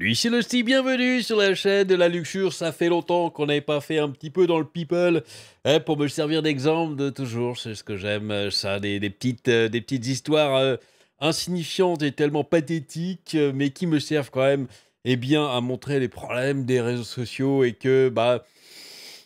Lui c'est le bienvenue sur la chaîne de la luxure. Ça fait longtemps qu'on n'avait pas fait un petit peu dans le people eh, pour me servir d'exemple de toujours. C'est ce que j'aime, euh, ça, des, petites, euh, des petites histoires euh, insignifiantes et tellement pathétiques, mais qui me servent quand même eh bien, à montrer les problèmes des réseaux sociaux et que, bah,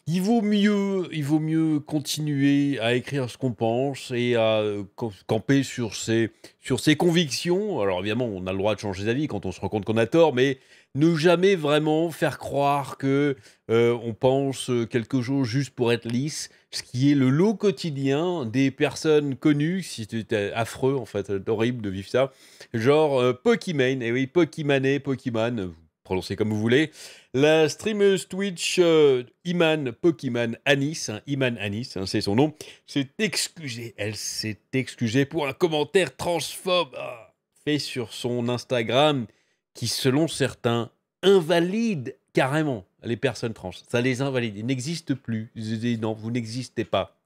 il vaut mieux, il vaut mieux continuer à écrire ce qu'on pense et à euh, camper sur ses, sur ses convictions. Alors évidemment, on a le droit de changer d'avis quand on se rend compte qu'on a tort, mais ne jamais vraiment faire croire que euh, on pense euh, quelque chose juste pour être lisse, ce qui est le lot quotidien des personnes connues. Si c'était affreux en fait, horrible de vivre ça. Genre Pokémon. Pokimane, et eh oui, Pokimane, Pokimane prononcez comme vous voulez. La streameuse Twitch euh, Iman Pokiman Anis, hein, Iman Anis, hein, c'est son nom, s'est excusée. Elle s'est excusée pour un commentaire transphobe ah, fait sur son Instagram qui, selon certains, invalide carrément les personnes trans. Ça les invalide. Ils n'existent plus. Ils non, vous n'existez pas.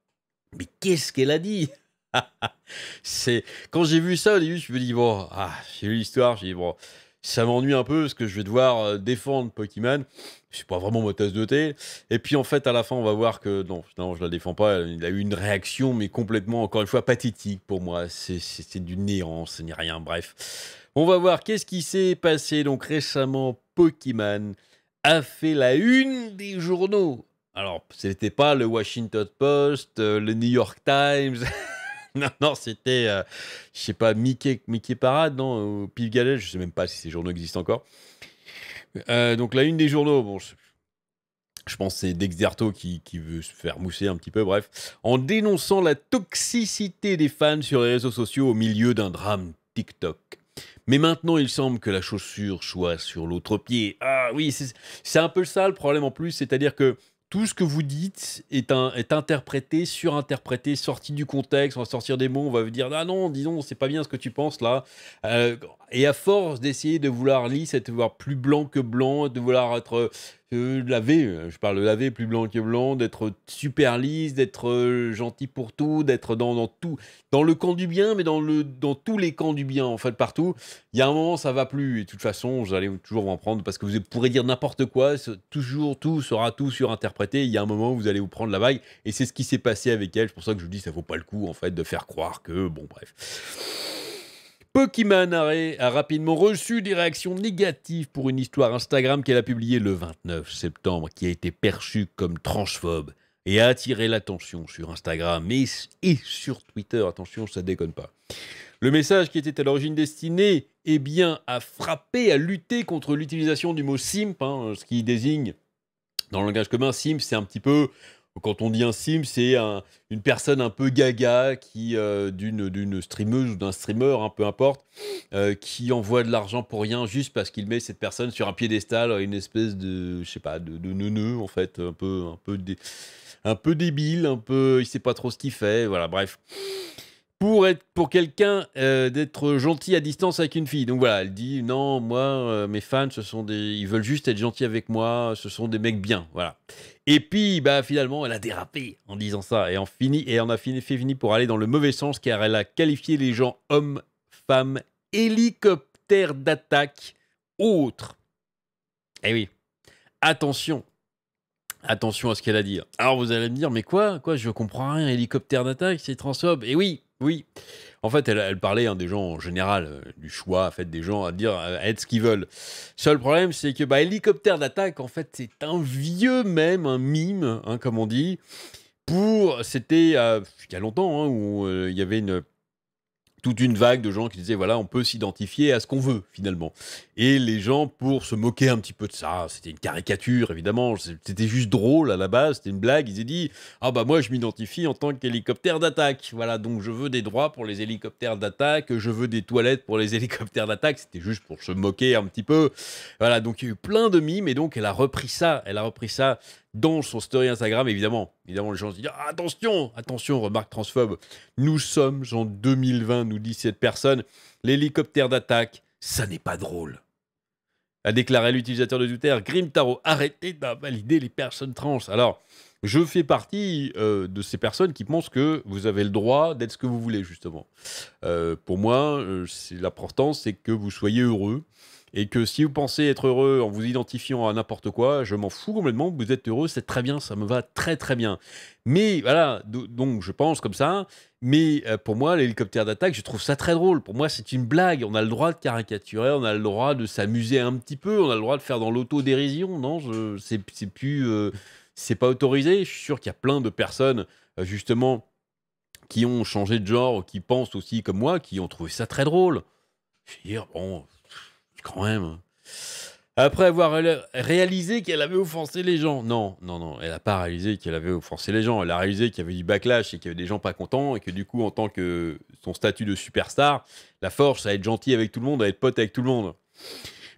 Mais qu'est-ce qu'elle a dit C'est quand j'ai vu ça au début, je me dis bon, ah, j'ai eu l'histoire, j'ai dit bon ça m'ennuie un peu parce que je vais devoir euh, défendre Pokémon. Je suis pas vraiment ma tasse de thé. Et puis en fait, à la fin, on va voir que non, non, je la défends pas. Il a eu une réaction, mais complètement, encore une fois, pathétique pour moi. C'était du néant, ce n'est rien. Bref, on va voir qu'est-ce qui s'est passé. Donc récemment, Pokémon a fait la une des journaux. Alors, ce n'était pas le Washington Post, euh, le New York Times. Non, non, c'était, je euh, je sais pas, Mickey, Mickey Parade, non, au je sais même pas si ces journaux existent encore. Euh, donc la une des journaux, bon, je, pense que c'est Dexerto qui, qui, veut se faire mousser un petit peu, bref, en dénonçant la toxicité des fans sur les réseaux sociaux au milieu d'un drame TikTok. Mais maintenant, il semble que la chaussure soit sur l'autre pied. Ah oui, c'est un peu ça le problème en plus, c'est-à-dire que tout ce que vous dites est, interprété, surinterprété, sorti du contexte. On va sortir des mots, on va vous dire Ah non, disons c'est pas bien ce que tu penses là. Euh, et à force d'essayer de vouloir lisse cette de vouloir plus blanc que blanc, de vouloir être euh, laver, je parle de laver plus blanc que blanc, d'être super lisse, d'être euh, gentil pour tout, d'être dans, tout, dans le camp du bien, mais dans, le, dans tous les camps du bien, en fait, partout. Il y a un moment, ça va plus. Et de toute façon, vous allez toujours vous en prendre parce que vous pourrez dire n'importe quoi. Toujours, tout sera tout surinterprété. Il y a un moment où vous allez vous prendre la bague, Et c'est ce qui s'est passé avec elle. C'est pour ça que je vous dis, ça vaut pas le coup, en fait, de faire croire que, bon, bref. Pokémon a rapidement reçu des réactions négatives pour une histoire Instagram qu'elle a publiée le 29 septembre, qui a été perçue comme transphobe et a attiré l'attention sur Instagram et, sur Twitter. Attention, ça déconne pas. Le message qui était à l'origine destiné est eh bien, à frapper, à lutter contre l'utilisation du mot simp, hein, ce qui désigne, dans le langage commun, simp, c'est un petit peu quand on dit un sim, c'est une personne un peu gaga qui euh, d'une streameuse ou d'un streamer, un hein, peu importe, euh, qui envoie de l'argent pour rien juste parce qu'il met cette personne sur un piédestal, une espèce de je sais pas de, de neuneu en fait, un peu un peu un peu débile, un peu il sait pas trop ce qu'il fait, voilà bref pour être pour quelqu'un euh, d'être gentil à distance avec une fille. Donc voilà, elle dit non, moi euh, mes fans ce sont des ils veulent juste être gentils avec moi, ce sont des mecs bien, voilà. Et puis bah finalement, elle a dérapé en disant ça et en fini et en a fini fait fini pour aller dans le mauvais sens car elle a qualifié les gens hommes, femmes, hélicoptères d'attaque autres. Eh oui. Attention, Attention à ce qu'elle a dit. Alors vous allez me dire, mais quoi Quoi Je comprends rien, hélicoptère d'attaque, c'est transphobe. Et eh oui, oui. En fait, elle, parlait hein, des gens en général, euh, du choix fait des gens à dire à être ce qu'ils veulent. Seul problème, c'est que bah, hélicoptère d'attaque, en fait, c'est un vieux même, un mime, hein, comme on dit. Pour, c'était euh, il y a longtemps, hein, où euh, il y avait une toute une vague de gens qui disaient voilà, on peut s'identifier à ce qu'on veut finalement. Et les gens, pour se moquer un petit peu de ça, c'était une caricature évidemment, c'était juste drôle à la base, c'était une blague. Ils ont dit ah bah moi je m'identifie en tant qu'hélicoptère d'attaque. Voilà, donc je veux des droits pour les hélicoptères d'attaque, je veux des toilettes pour les hélicoptères d'attaque. C'était juste pour se moquer un petit peu. Voilà, donc il y a eu plein de mimes et donc elle a repris ça, elle a repris ça dans son story Instagram, évidemment. Évidemment, les gens se disent ah, attention, attention, remarque transphobe. Nous sommes en 2020, nous dit cette personne. L'hélicoptère d'attaque, ça n'est pas drôle. A déclaré l'utilisateur de Twitter, Grim Tarot, arrêtez d'invalider les personnes trans. Alors, je fais partie euh, de ces personnes qui pensent que vous avez le droit d'être ce que vous voulez, justement. Euh, pour moi, euh, c'est l'important, c'est que vous soyez heureux et que si vous pensez être heureux en vous identifiant à n'importe quoi, je m'en fous complètement, vous êtes heureux, c'est très bien, ça me va très très bien. Mais voilà, donc je pense comme ça, mais euh, pour moi, l'hélicoptère d'attaque, je trouve ça très drôle. Pour moi, c'est une blague. On a le droit de caricaturer, on a le droit de s'amuser un petit peu, on a le droit de faire dans l'autodérision. Non, c'est plus. Euh, c'est pas autorisé. Je suis sûr qu'il y a plein de personnes, euh, justement, qui ont changé de genre, qui pensent aussi comme moi, qui ont trouvé ça très drôle. Je veux dire, bon, quand même. Après avoir réalisé qu'elle avait offensé les gens. Non, non, non, elle n'a pas réalisé qu'elle avait offensé les gens. Elle a réalisé qu'il y avait du backlash et qu'il y avait des gens pas contents et que du coup, en tant que son statut de superstar, la force à être gentil avec tout le monde, à être pote avec tout le monde.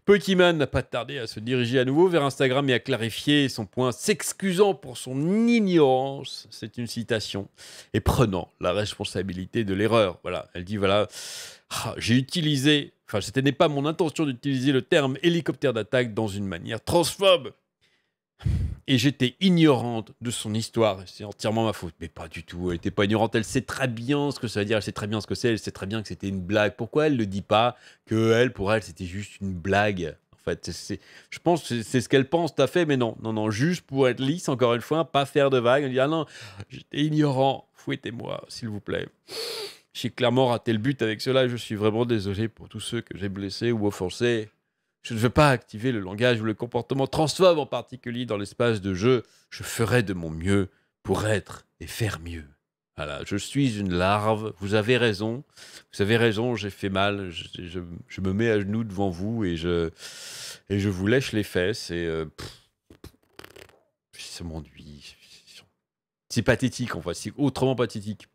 Pokémon n'a pas tardé à se diriger à nouveau vers Instagram et à clarifier son point, s'excusant pour son ignorance, c'est une citation, et prenant la responsabilité de l'erreur. Voilà, elle dit voilà, ah, j'ai utilisé, enfin, ce n'était pas mon intention d'utiliser le terme hélicoptère d'attaque dans une manière transphobe et j'étais ignorante de son histoire. C'est entièrement ma faute. Mais pas du tout. Elle n'était pas ignorante. Elle sait très bien ce que ça veut dire. Elle sait très bien ce que c'est. Elle sait très bien que c'était une blague. Pourquoi elle ne le dit pas Que elle, pour elle, c'était juste une blague en fait, je pense que c'est ce qu'elle pense tout à fait, mais non, non, non, juste pour être lisse, encore une fois, pas faire de vagues. Elle dit Ah non, j'étais ignorant, fouettez-moi, s'il vous plaît. J'ai clairement raté le but avec cela je suis vraiment désolé pour tous ceux que j'ai blessés ou offensés. Je ne veux pas activer le langage ou le comportement Transforme en particulier dans l'espace de jeu. Je ferai de mon mieux pour être et faire mieux. Voilà, je suis une larve, vous avez raison, vous avez raison, j'ai fait mal, je, me mets à genoux devant vous et je, et je vous lèche les fesses et euh, ça C'est pathétique en fait, c'est autrement pathétique.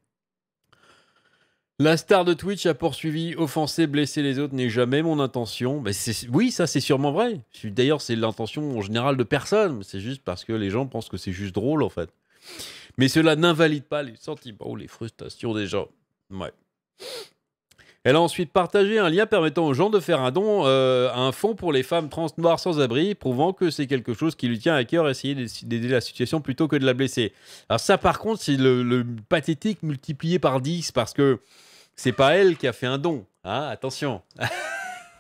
La star de Twitch a poursuivi, offensé, blesser les autres n'est jamais mon intention. Mais oui, ça c'est sûrement vrai. D'ailleurs, c'est l'intention en général de personne. C'est juste parce que les gens pensent que c'est juste drôle en fait. Mais cela n'invalide pas les sentiments ou les frustrations des gens. Ouais. Elle a ensuite partagé un lien permettant aux gens de faire un don à euh, un fonds pour les femmes trans noires sans abri, prouvant que c'est quelque chose qui lui tient à cœur, essayer d'aider la situation plutôt que de la blesser. Alors ça, par contre, c'est le, pathétique multiplié par 10, parce que c'est pas elle qui a fait un don. Hein, attention.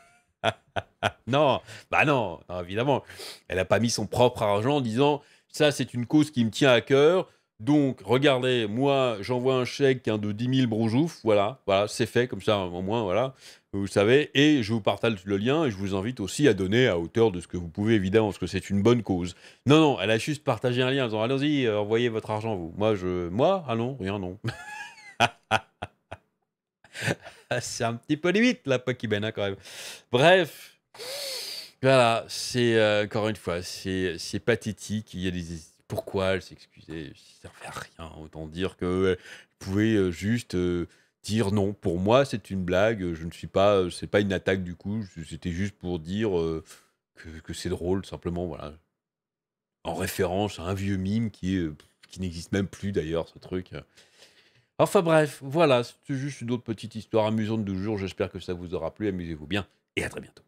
non, bah non, non évidemment. Elle n'a pas mis son propre argent en disant, ça c'est une cause qui me tient à cœur donc, regardez, moi, j'envoie un chèque de 10 000 broujoufs. voilà, voilà, c'est fait, comme ça, au moins, voilà, vous savez, et je vous partage le lien, et je vous invite aussi à donner à hauteur de ce que vous pouvez, évidemment, parce que c'est une bonne cause. Non, non, elle a juste partagé un lien, en disant, allons-y, euh, envoyez votre argent, vous. Moi, je... Moi Ah non, rien, non. c'est un petit peu limite, la Pokémon, quand même. Bref... Voilà, c'est euh, encore une fois, c'est pathétique. Il y a des, pourquoi elle s'excusait ça ne servait à rien, autant dire qu'elle euh, pouvait euh, juste euh, dire non. Pour moi, c'est une blague. Je ne suis pas, c'est pas une attaque du coup. C'était juste pour dire que, c'est drôle, simplement. Voilà. En référence à un vieux mime qui, qui n'existe même plus d'ailleurs, ce truc. Enfin bref, voilà, c'est juste une autre petite histoire amusante du jour. J'espère que ça vous aura plu. Amusez-vous bien et à très bientôt.